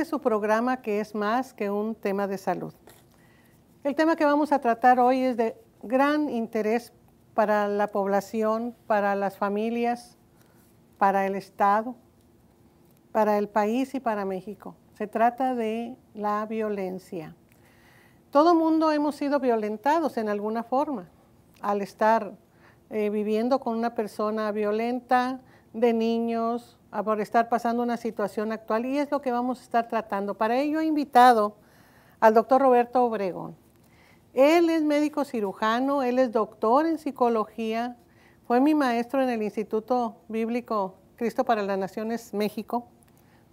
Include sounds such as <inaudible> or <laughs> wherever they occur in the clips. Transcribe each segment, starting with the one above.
Este su programa que es más que un tema de salud. El tema que vamos a tratar hoy es de gran interés para la población, para las familias, para el Estado, para el país y para México. Se trata de la violencia. Todo mundo hemos sido violentados en alguna forma al estar eh, viviendo con una persona violenta, de niños, por estar pasando una situación actual y es lo que vamos a estar tratando. Para ello he invitado al doctor Roberto Obregón. Él es médico cirujano, él es doctor en psicología, fue mi maestro en el Instituto Bíblico Cristo para las Naciones México,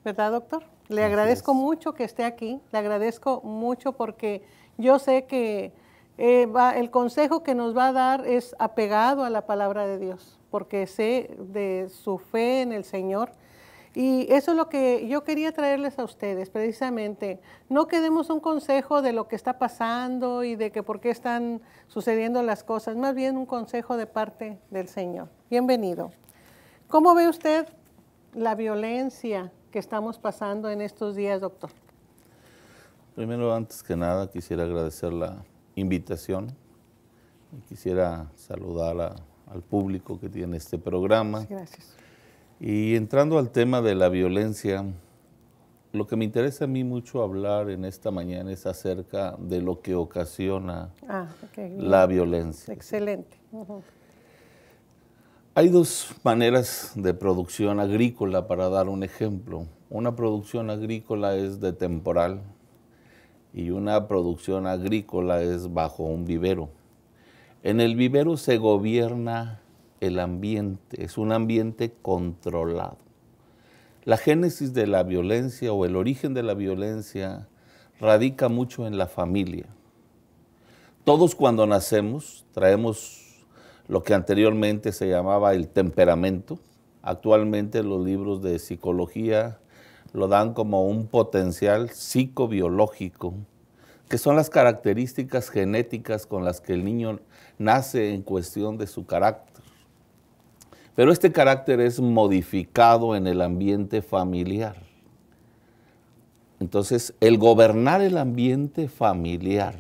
¿verdad doctor? Le agradezco mucho que esté aquí, le agradezco mucho porque yo sé que eh, va, el consejo que nos va a dar es apegado a la palabra de Dios porque sé de su fe en el Señor. Y eso es lo que yo quería traerles a ustedes, precisamente. No que demos un consejo de lo que está pasando y de que por qué están sucediendo las cosas, más bien un consejo de parte del Señor. Bienvenido. ¿Cómo ve usted la violencia que estamos pasando en estos días, doctor? Primero, antes que nada, quisiera agradecer la invitación. y Quisiera saludar a al público que tiene este programa. Gracias. Y entrando al tema de la violencia, lo que me interesa a mí mucho hablar en esta mañana es acerca de lo que ocasiona ah, la violencia. Excelente. Hay dos maneras de producción agrícola, para dar un ejemplo. Una producción agrícola es de temporal y una producción agrícola es bajo un vivero. En el vivero se gobierna el ambiente, es un ambiente controlado. La génesis de la violencia o el origen de la violencia radica mucho en la familia. Todos cuando nacemos traemos lo que anteriormente se llamaba el temperamento. Actualmente los libros de psicología lo dan como un potencial psicobiológico que son las características genéticas con las que el niño nace en cuestión de su carácter. Pero este carácter es modificado en el ambiente familiar. Entonces, el gobernar el ambiente familiar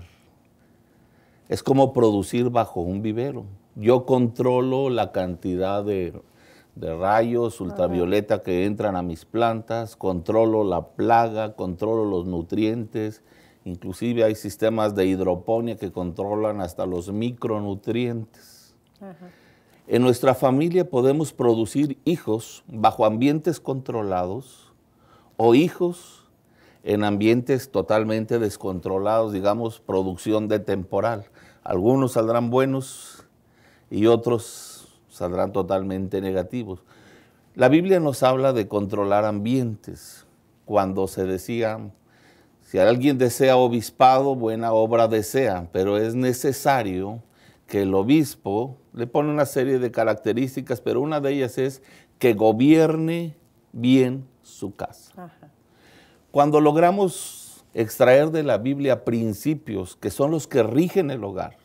es como producir bajo un vivero. Yo controlo la cantidad de, rayos ultravioleta que entran a mis plantas, controlo la plaga, controlo los nutrientes, Inclusive hay sistemas de hidroponía que controlan hasta los micronutrientes. En nuestra familia podemos producir hijos bajo ambientes controlados o hijos en ambientes totalmente descontrolados, digamos, producción de temporal. Algunos saldrán buenos y otros saldrán totalmente negativos. La Biblia nos habla de controlar ambientes. Cuando se decía si alguien desea obispado, buena obra desea, pero es necesario que el obispo le pone una serie de características, pero una de ellas es que gobierne bien su casa. Cuando logramos extraer de la Biblia principios que son los que rigen el hogar,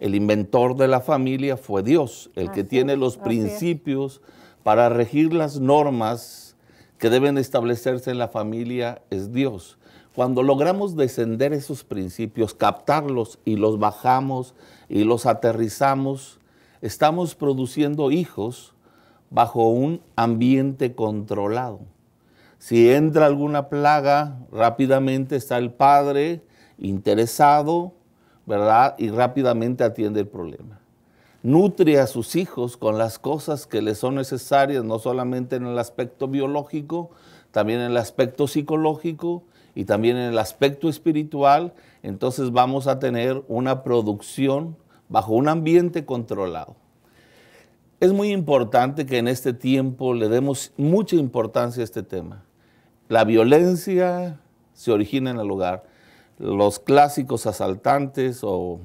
el inventor de la familia fue Dios, el que tiene los principios para regir las normas que deben establecerse en la familia es Dios. Cuando logramos descender esos principios, captarlos y los bajamos y los aterrizamos, estamos produciendo hijos bajo un ambiente controlado. Si entra alguna plaga, rápidamente está el padre interesado, ¿verdad? Y rápidamente atiende el problema. Nutre a sus hijos con las cosas que le son necesarias, no solamente en el aspecto biológico, también en el aspecto psicológico y también en el aspecto espiritual, entonces vamos a tener una producción bajo un ambiente controlado. Es muy importante que en este tiempo le demos mucha importancia a este tema. La violencia se origina en el hogar. Los clásicos asaltantes o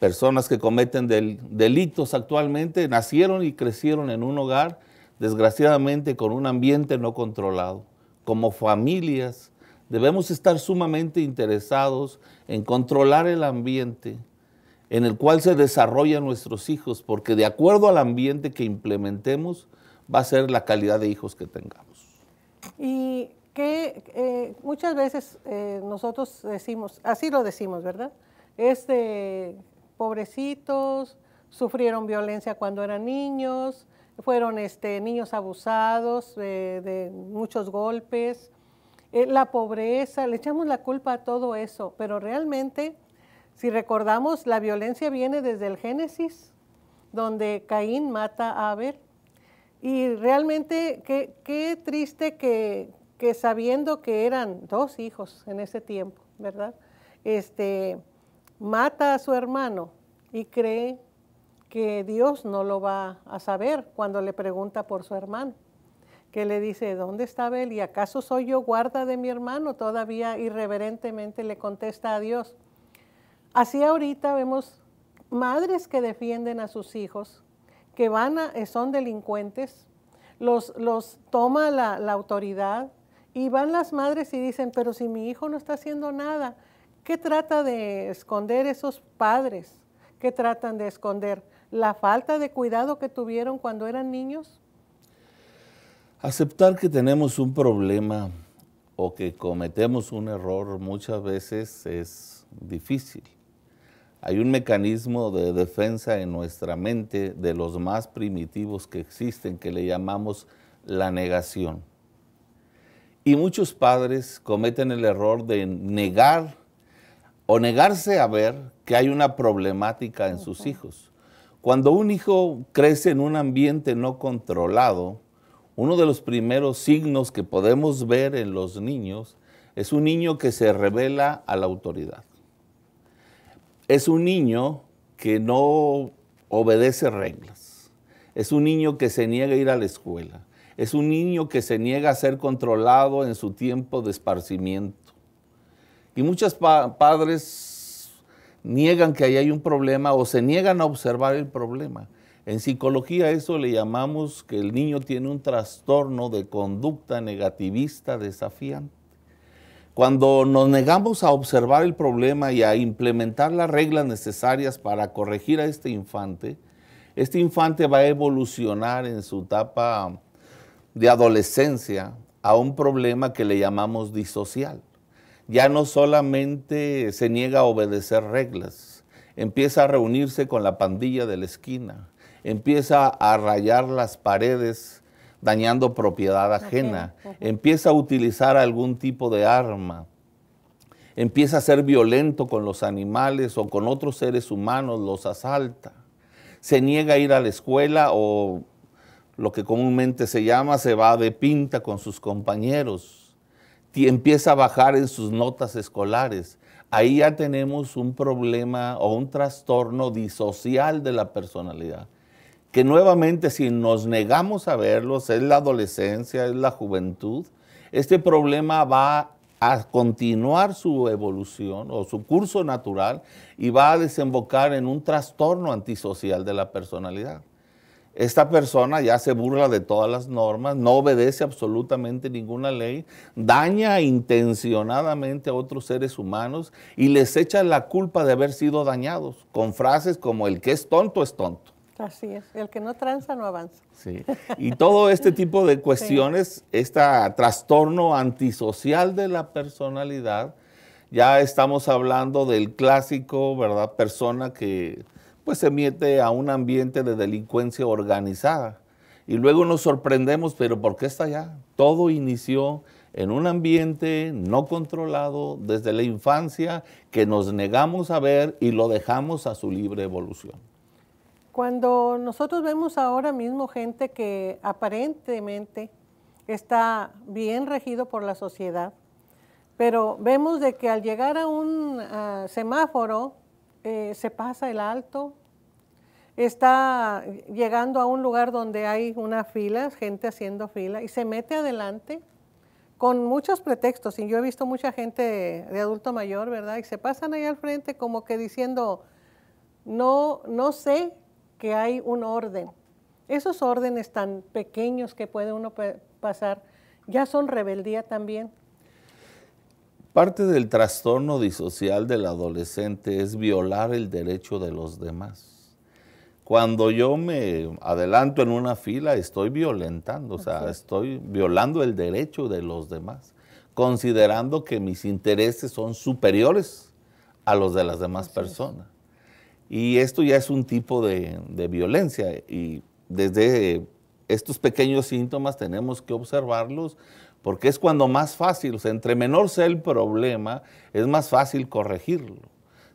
personas que cometen delitos actualmente nacieron y crecieron en un hogar, desgraciadamente con un ambiente no controlado. Como familias Debemos estar sumamente interesados en controlar el ambiente en el cual se desarrollan nuestros hijos, porque de acuerdo al ambiente que implementemos va a ser la calidad de hijos que tengamos. Y que eh, muchas veces eh, nosotros decimos, así lo decimos, ¿verdad? Es pobrecitos, sufrieron violencia cuando eran niños, fueron este, niños abusados eh, de muchos golpes, la pobreza, le echamos la culpa a todo eso, pero realmente, si recordamos, la violencia viene desde el Génesis, donde Caín mata a Abel. Y realmente qué, qué triste que, que, sabiendo que eran dos hijos en ese tiempo, ¿verdad? Este, mata a su hermano y cree que Dios no lo va a saber cuando le pregunta por su hermano que le dice, ¿dónde estaba él? ¿Y acaso soy yo guarda de mi hermano? Todavía irreverentemente le contesta a Dios. Así ahorita vemos madres que defienden a sus hijos, que van a, son delincuentes, los, toma la, la autoridad y van las madres y dicen, pero si mi hijo no está haciendo nada, ¿qué trata de esconder esos padres? ¿Qué tratan de esconder? ¿La falta de cuidado que tuvieron cuando eran niños? Aceptar que tenemos un problema o que cometemos un error muchas veces es difícil. Hay un mecanismo de defensa en nuestra mente de los más primitivos que existen que le llamamos la negación. Y muchos padres cometen el error de negar o negarse a ver que hay una problemática en sus hijos. Cuando un hijo crece en un ambiente no controlado, uno de los primeros signos que podemos ver en los niños es un niño que se revela a la autoridad. Es un niño que no obedece reglas. Es un niño que se niega a ir a la escuela. Es un niño que se niega a ser controlado en su tiempo de esparcimiento. Y muchos padres niegan que ahí hay un problema o se niegan a observar el problema. En psicología eso le llamamos que el niño tiene un trastorno de conducta negativista desafiante. Cuando nos negamos a observar el problema y a implementar las reglas necesarias para corregir a este infante, este infante va a evolucionar en su etapa de adolescencia a un problema que le llamamos disocial. Ya no solamente se niega a obedecer reglas, empieza a reunirse con la pandilla de la esquina, empieza a rayar las paredes dañando propiedad ajena, empieza a utilizar algún tipo de arma, empieza a ser violento con los animales o con otros seres humanos, los asalta, se niega a ir a la escuela o lo que comúnmente se llama se va de pinta con sus compañeros, empieza a bajar en sus notas escolares. Ahí ya tenemos un problema o un trastorno disocial de la personalidad que nuevamente si nos negamos a verlos, es la adolescencia, es la juventud, este problema va a continuar su evolución o su curso natural y va a desembocar en un trastorno antisocial de la personalidad. Esta persona ya se burla de todas las normas, no obedece absolutamente ninguna ley, daña intencionadamente a otros seres humanos y les echa la culpa de haber sido dañados con frases como el que es tonto es tonto. Así es, el que no tranza no avanza. Sí, y todo este tipo de <laughs> cuestiones, este trastorno antisocial de la personalidad, ya estamos hablando del clásico, ¿verdad? Persona que pues se mete a un ambiente de delincuencia organizada. Y luego nos sorprendemos, pero ¿por qué está allá? Todo inició en un ambiente no controlado desde la infancia que nos negamos a ver y lo dejamos a su libre evolución. Cuando nosotros vemos ahora mismo gente que aparentemente está bien regido por la sociedad, pero vemos de que al llegar a un ah, semáforo eh, se pasa el alto, está llegando a un lugar donde hay una fila, gente haciendo fila, y se mete adelante con muchos pretextos. Y yo he visto mucha gente de, adulto mayor, ¿verdad? Y se pasan ahí al frente como que diciendo, no, no sé que hay un orden. Esos órdenes tan pequeños que puede uno pasar ya son rebeldía también. Parte del trastorno disocial del adolescente es violar el derecho de los demás. Cuando yo me adelanto en una fila, estoy violentando, o sea, estoy violando el derecho de los demás, considerando que mis intereses son superiores a los de las demás personas. Y esto ya es un tipo de, violencia y desde estos pequeños síntomas tenemos que observarlos porque es cuando más fácil, o entre menor sea el problema, es más fácil corregirlo.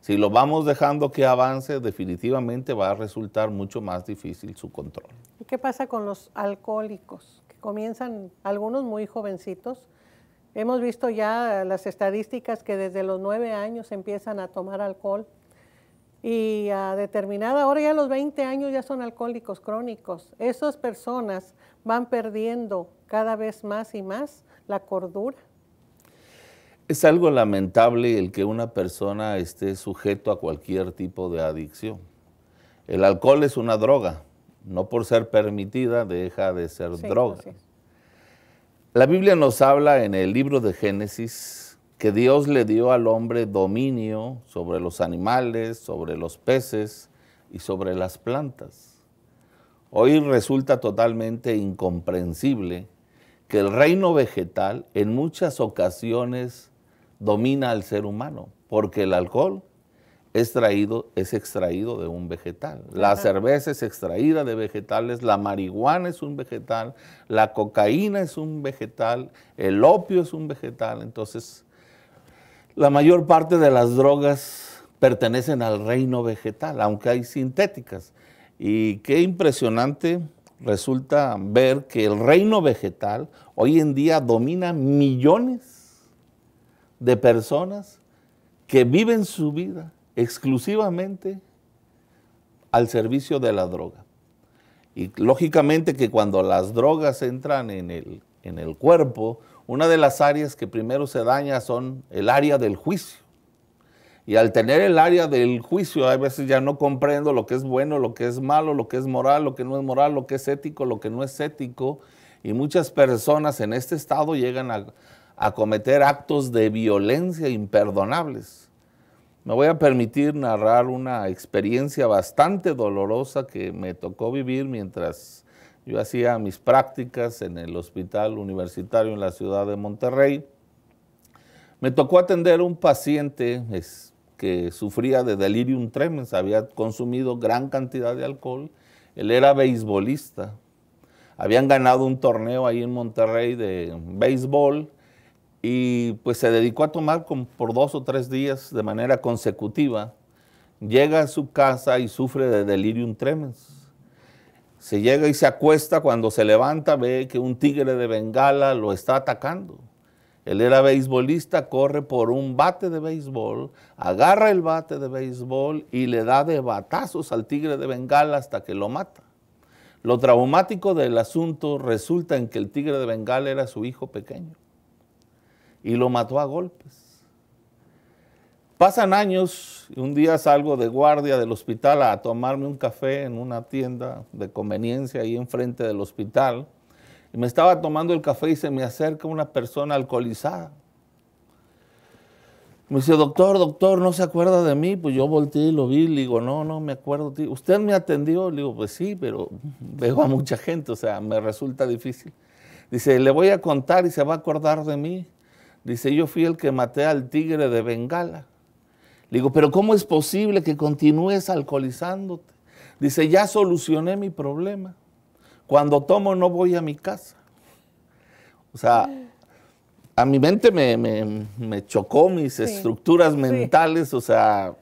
Si lo vamos dejando que avance, definitivamente va a resultar mucho más difícil su control. ¿Y qué pasa con los alcohólicos? Que comienzan algunos muy jovencitos. Hemos visto ya las estadísticas que desde los nueve años empiezan a tomar alcohol y a determinada hora, ya a los 20 años ya son alcohólicos crónicos. Esas personas van perdiendo cada vez más y más la cordura. Es algo lamentable el que una persona esté sujeto a cualquier tipo de adicción. El alcohol es una droga, no por ser permitida deja de ser droga. La Biblia nos habla en el libro de Génesis, que Dios le dio al hombre dominio sobre los animales, sobre los peces y sobre las plantas. Hoy resulta totalmente incomprensible que el reino vegetal en muchas ocasiones domina al ser humano, porque el alcohol es, es extraído de un vegetal, la cerveza es extraída de vegetales, la marihuana es un vegetal, la cocaína es un vegetal, el opio es un vegetal, entonces la mayor parte de las drogas pertenecen al reino vegetal, aunque hay sintéticas. Y qué impresionante resulta ver que el reino vegetal hoy en día domina millones de personas que viven su vida exclusivamente al servicio de la droga. Y lógicamente que cuando las drogas entran en el, en el cuerpo, una de las áreas que primero se daña son el área del juicio. Y al tener el área del juicio, a veces ya no comprendo lo que es bueno, lo que es malo, lo que es moral, lo que no es moral, lo que es ético, lo que no es ético. Y muchas personas en este estado llegan a, cometer actos de violencia imperdonables. Me voy a permitir narrar una experiencia bastante dolorosa que me tocó vivir mientras yo hacía mis prácticas en el hospital universitario en la ciudad de Monterrey. Me tocó atender un paciente que sufría de delirium tremens, había consumido gran cantidad de alcohol. Él era beisbolista. Habían ganado un torneo ahí en Monterrey de béisbol y pues se dedicó a tomar por dos o tres días de manera consecutiva. Llega a su casa y sufre de delirium tremens se llega y se acuesta, cuando se levanta ve que un tigre de Bengala lo está atacando. Él era beisbolista, corre por un bate de béisbol, agarra el bate de béisbol y le da de batazos al tigre de Bengala hasta que lo mata. Lo traumático del asunto resulta en que el tigre de Bengala era su hijo pequeño y lo mató a golpes. Pasan años, y un día salgo de guardia del hospital a tomarme un café en una tienda de conveniencia ahí enfrente del hospital. Y me estaba tomando el café y se me acerca una persona alcoholizada. Me dice, doctor, doctor, ¿no se acuerda de mí? Pues yo volteé y lo vi, le digo, no, no me acuerdo. Tío. ¿Usted me atendió? Le digo, pues sí, pero veo a mucha gente, o sea, me resulta difícil. Dice, le voy a contar y se va a acordar de mí. Dice, yo fui el que maté al tigre de Bengala. Le digo, pero ¿cómo es posible que continúes alcoholizándote? Dice, ya solucioné mi problema. Cuando tomo no voy a mi casa. O sea, a mi mente me, chocó mis estructuras mentales, o sea,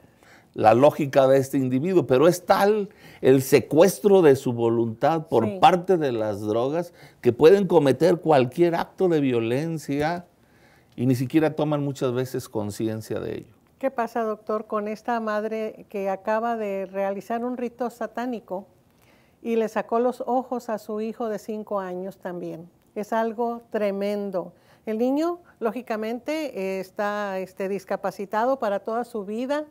la lógica de este individuo, pero es tal el secuestro de su voluntad por parte de las drogas que pueden cometer cualquier acto de violencia y ni siquiera toman muchas veces conciencia de ello. ¿Qué pasa, doctor, con esta madre que acaba de realizar un rito satánico y le sacó los ojos a su hijo de cinco años también? Es algo tremendo. El niño, lógicamente, eh, está este, discapacitado para toda su vida.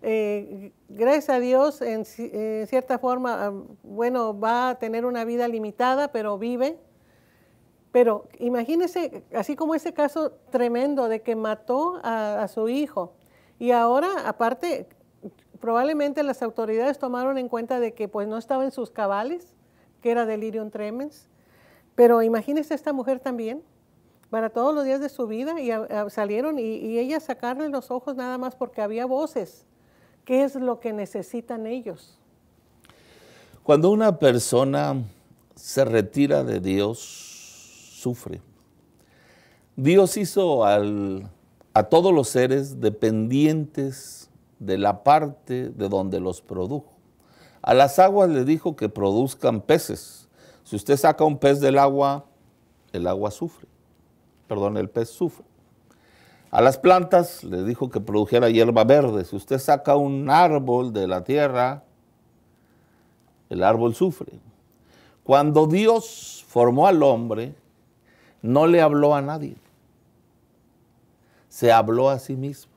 Eh, gracias a Dios, en, cierta forma, bueno, va a tener una vida limitada, pero vive. Pero imagínese, así como ese caso tremendo de que mató a su hijo, y ahora, aparte, probablemente las autoridades tomaron en cuenta de que pues no estaba en sus cabales, que era delirium tremens, pero imagínese esta mujer también, para todos los días de su vida, y salieron y, y, ella sacarle los ojos nada más porque había voces. ¿Qué es lo que necesitan ellos? Cuando una persona se retira de Dios, sufre. Dios hizo al a todos los seres dependientes de la parte de donde los produjo. A las aguas le dijo que produzcan peces. Si usted saca un pez del agua, el agua sufre. Perdón, el pez sufre. A las plantas le dijo que produjera hierba verde. Si usted saca un árbol de la tierra, el árbol sufre. Cuando Dios formó al hombre, no le habló a nadie se habló a sí mismo.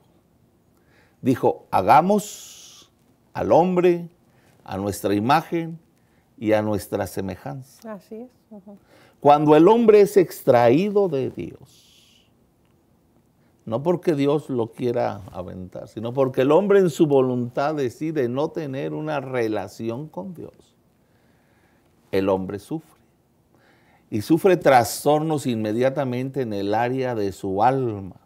Dijo, hagamos al hombre a nuestra imagen y a nuestra semejanza. Así es. Cuando el hombre es extraído de Dios, no porque Dios lo quiera aventar, sino porque el hombre en su voluntad decide no tener una relación con Dios, el hombre sufre. Y sufre trastornos inmediatamente en el área de su alma.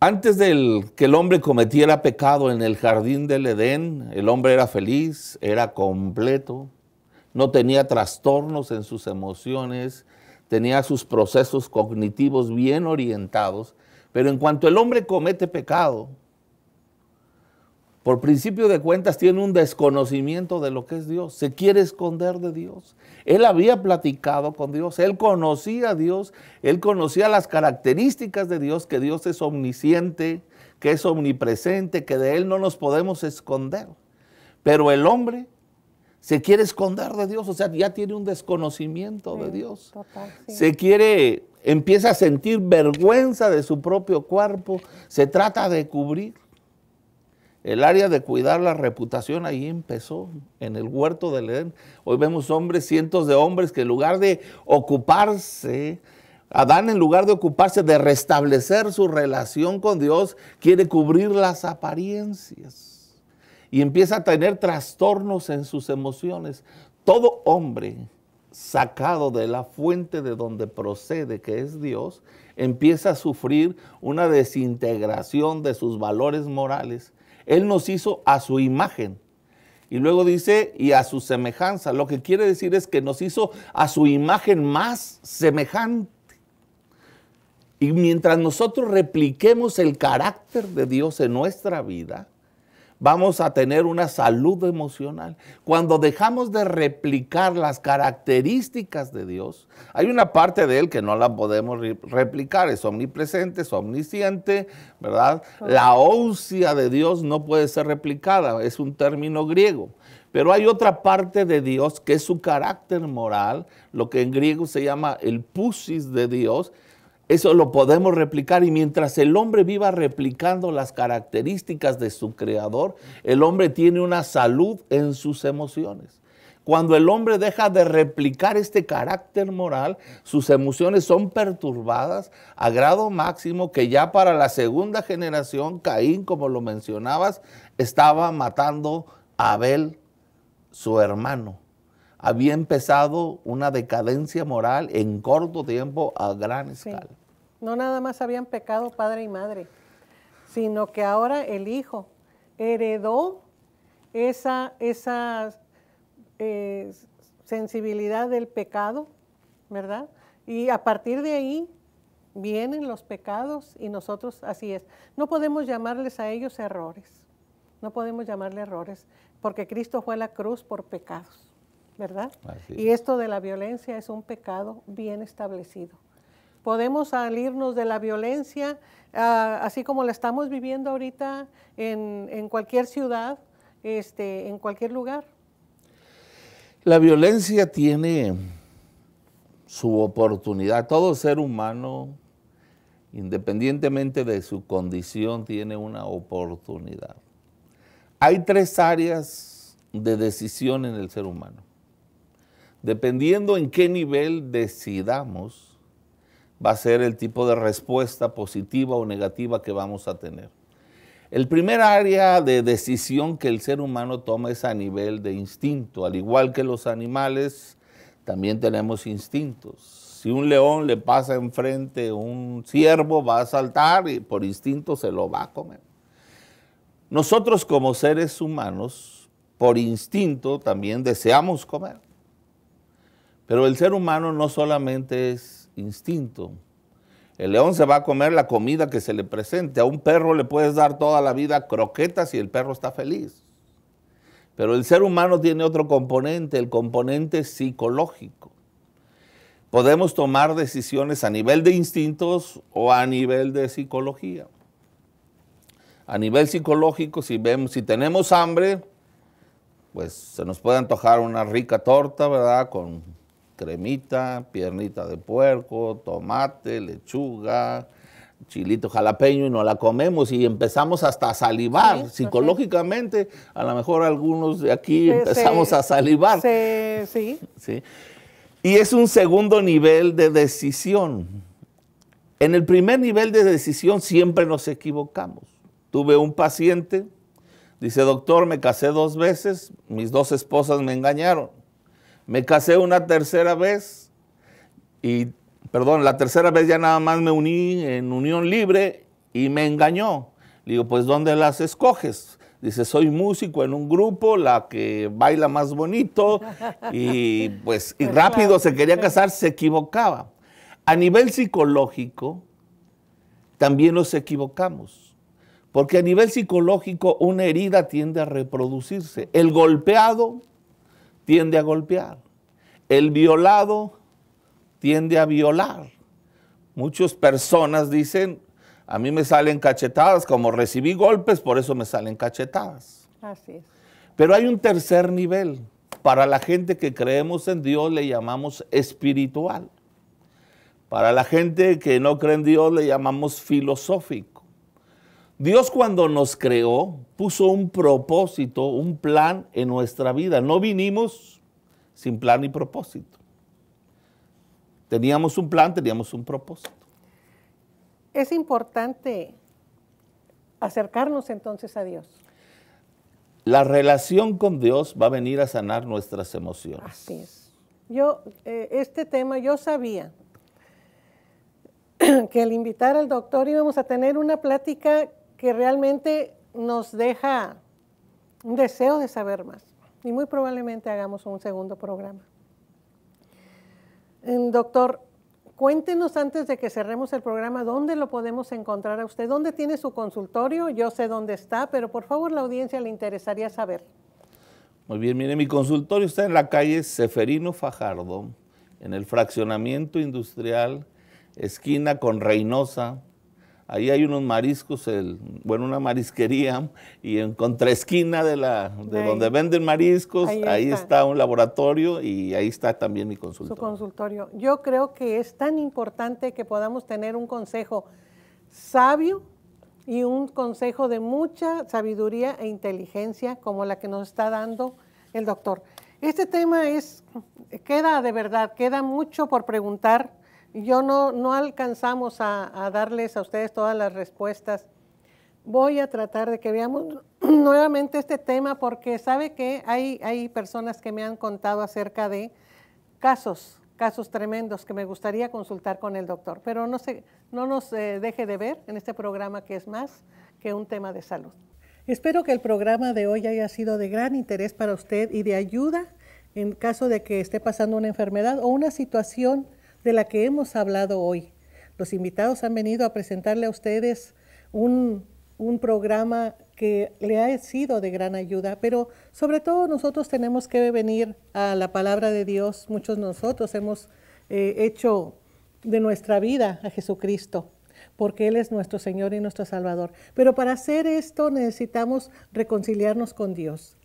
Antes de que el hombre cometiera pecado en el jardín del Edén, el hombre era feliz, era completo, no tenía trastornos en sus emociones, tenía sus procesos cognitivos bien orientados, pero en cuanto el hombre comete pecado, por principio de cuentas, tiene un desconocimiento de lo que es Dios. Se quiere esconder de Dios. Él había platicado con Dios, él conocía a Dios, él conocía las características de Dios, que Dios es omnisciente, que es omnipresente, que de él no nos podemos esconder. Pero el hombre se quiere esconder de Dios, o sea, ya tiene un desconocimiento de Dios. Se quiere, empieza a sentir vergüenza de su propio cuerpo, se trata de cubrir. El área de cuidar la reputación ahí empezó, en el huerto del Edén. Hoy vemos hombres, cientos de hombres, que en lugar de ocuparse, Adán en lugar de ocuparse de restablecer su relación con Dios, quiere cubrir las apariencias y empieza a tener trastornos en sus emociones. Todo hombre sacado de la fuente de donde procede, que es Dios, empieza a sufrir una desintegración de sus valores morales él nos hizo a su imagen. Y luego dice, y a su semejanza. Lo que quiere decir es que nos hizo a su imagen más semejante. Y mientras nosotros repliquemos el carácter de Dios en nuestra vida, vamos a tener una salud emocional. Cuando dejamos de replicar las características de Dios, hay una parte de Él que no la podemos replicar, es omnipresente, es omnisciente, ¿verdad? La oncia de Dios no puede ser replicada, es un término griego. Pero hay otra parte de Dios que es su carácter moral, lo que en griego se llama el pusis de Dios, eso lo podemos replicar y mientras el hombre viva replicando las características de su creador, el hombre tiene una salud en sus emociones. Cuando el hombre deja de replicar este carácter moral, sus emociones son perturbadas a grado máximo que ya para la segunda generación, Caín, como lo mencionabas, estaba matando a Abel, su hermano había empezado una decadencia moral en corto tiempo a gran escala. No nada más habían pecado padre y madre, sino que ahora el hijo heredó esa, eh, sensibilidad del pecado, ¿verdad? Y a partir de ahí vienen los pecados y nosotros, así es, no podemos llamarles a ellos errores, no podemos llamarle errores, porque Cristo fue a la cruz por pecados. ¿verdad? Y esto de la violencia es un pecado bien establecido. Podemos salirnos de la violencia, ah, así como la estamos viviendo ahorita en, en cualquier ciudad, este, en cualquier lugar. La violencia tiene su oportunidad. Todo ser humano, independientemente de su condición, tiene una oportunidad. Hay tres áreas de decisión en el ser humano dependiendo en qué nivel decidamos, va a ser el tipo de respuesta positiva o negativa que vamos a tener. El primer área de decisión que el ser humano toma es a nivel de instinto. Al igual que los animales, también tenemos instintos. Si un león le pasa enfrente un ciervo, va a saltar y por instinto se lo va a comer. Nosotros como seres humanos, por instinto también deseamos comer. Pero el ser humano no solamente es instinto. El león se va a comer la comida que se le presente. A un perro le puedes dar toda la vida croquetas y el perro está feliz. Pero el ser humano tiene otro componente, el componente psicológico. Podemos tomar decisiones a nivel de instintos o a nivel de psicología. A nivel psicológico, si, vemos, si tenemos hambre, pues se nos puede antojar una rica torta, ¿verdad? Con cremita, piernita de puerco, tomate, lechuga, chilito jalapeño y no la comemos y empezamos hasta a salivar. Psicológicamente, a lo mejor algunos de aquí empezamos a salivar. sí. sí. Y es un segundo nivel de decisión. En el primer nivel de decisión siempre nos equivocamos. Tuve un paciente, dice, doctor, me casé dos veces, mis dos esposas me engañaron. Me casé una tercera vez y, perdón, la tercera vez ya nada más me uní en unión libre y me engañó. Le digo, pues ¿dónde las escoges? Dice, soy músico en un grupo, la que baila más bonito y pues, pues rápido se quería casar, se equivocaba. A nivel psicológico, también nos equivocamos. Porque a nivel psicológico una herida tiende a reproducirse. El golpeado tiende a golpear. El violado tiende a violar. Muchas personas dicen, a mí me salen cachetadas, como recibí golpes, por eso me salen cachetadas. Así es. Pero hay un tercer nivel. Para la gente que creemos en Dios le llamamos espiritual. Para la gente que no cree en Dios le llamamos filosófico. Dios cuando nos creó puso un propósito, un plan en nuestra vida. No vinimos sin plan ni propósito. Teníamos un plan, teníamos un propósito. Es importante acercarnos entonces a Dios. La relación con Dios va a venir a sanar nuestras emociones. Así es. Yo, eh, este tema, yo sabía <clears throat> que al invitar al doctor íbamos a tener una plática que realmente nos deja un deseo de saber más. Y muy probablemente hagamos un segundo programa. Mm, doctor, cuéntenos antes de que cerremos el programa, ¿dónde lo podemos encontrar a usted? ¿Dónde tiene su consultorio? Yo sé dónde está, pero por favor la audiencia le interesaría saber. Muy bien, mire, mi consultorio está en la calle Seferino Fajardo, en el fraccionamiento industrial, esquina con Reynosa, ahí hay unos mariscos, bueno, una marisquería, y en contraesquina de, la, de donde venden mariscos, ahí, está. está. un laboratorio y ahí está también mi consultorio. Su consultorio. Yo creo que es tan importante que podamos tener un consejo sabio y un consejo de mucha sabiduría e inteligencia como la que nos está dando el doctor. Este tema es, queda de verdad, queda mucho por preguntar yo no, no alcanzamos a, darles a ustedes todas las respuestas. Voy a tratar de que veamos <clears throat> nuevamente este tema porque sabe que hay, hay personas que me han contado acerca de casos, casos tremendos que me gustaría consultar con el doctor, pero no, se, no nos eh, deje de ver en este programa que es más que un tema de salud. Espero que el programa de hoy haya sido de gran interés para usted y de ayuda en caso de que esté pasando una enfermedad o una situación de la que hemos hablado hoy. Los invitados han venido a presentarle a ustedes un, programa que le ha sido de gran ayuda, pero sobre todo nosotros tenemos que venir a la palabra de Dios. Muchos de nosotros hemos eh, hecho de nuestra vida a Jesucristo, porque Él es nuestro Señor y nuestro Salvador. Pero para hacer esto necesitamos reconciliarnos con Dios.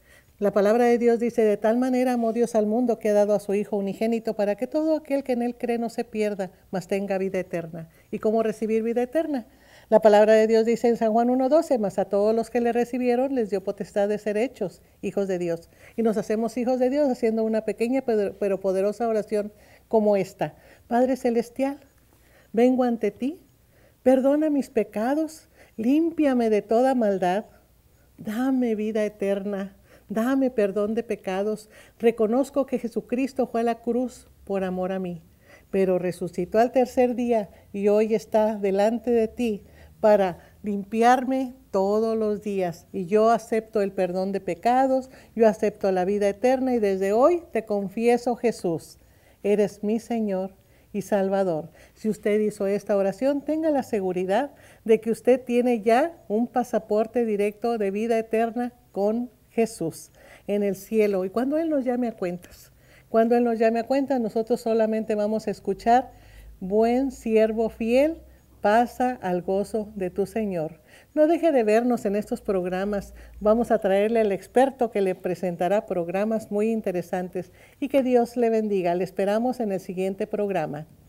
La palabra de Dios dice, de tal manera amó Dios al mundo que ha dado a su Hijo unigénito para que todo aquel que en Él cree no se pierda, mas tenga vida eterna. ¿Y cómo recibir vida eterna? La palabra de Dios dice en San Juan 1.12, mas a todos los que le recibieron les dio potestad de ser hechos hijos de Dios. Y nos hacemos hijos de Dios haciendo una pequeña pero poderosa oración como esta. Padre Celestial, vengo ante ti, perdona mis pecados, límpiame de toda maldad, dame vida eterna. Dame perdón de pecados. Reconozco que Jesucristo fue a la cruz por amor a mí, pero resucitó al tercer día y hoy está delante de ti para limpiarme todos los días. Y yo acepto el perdón de pecados, yo acepto la vida eterna y desde hoy te confieso Jesús, eres mi Señor y Salvador. Si usted hizo esta oración, tenga la seguridad de que usted tiene ya un pasaporte directo de vida eterna con Jesús en el cielo. Y cuando Él nos llame a cuentas, cuando Él nos llame a cuentas, nosotros solamente vamos a escuchar, buen siervo fiel, pasa al gozo de tu Señor. No deje de vernos en estos programas. Vamos a traerle al experto que le presentará programas muy interesantes y que Dios le bendiga. Le esperamos en el siguiente programa.